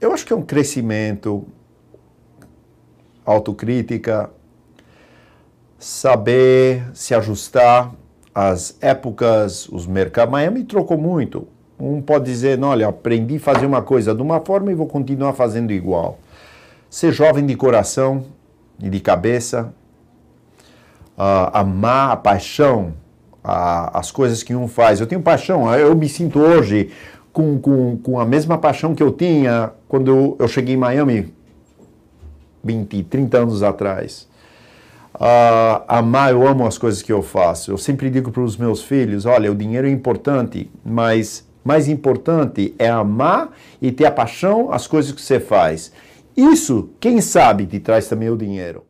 Eu acho que é um crescimento, autocrítica, saber se ajustar às épocas, os mercados. Miami trocou muito. Um pode dizer, olha, aprendi a fazer uma coisa de uma forma e vou continuar fazendo igual. Ser jovem de coração e de cabeça, uh, amar a paixão, uh, as coisas que um faz. Eu tenho paixão, eu me sinto hoje com, com, com a mesma paixão que eu tinha quando eu, eu cheguei em Miami 20, 30 anos atrás. Uh, amar, eu amo as coisas que eu faço. Eu sempre digo para os meus filhos: olha, o dinheiro é importante, mas mais importante é amar e ter a paixão as coisas que você faz. Isso, quem sabe, te traz também o dinheiro.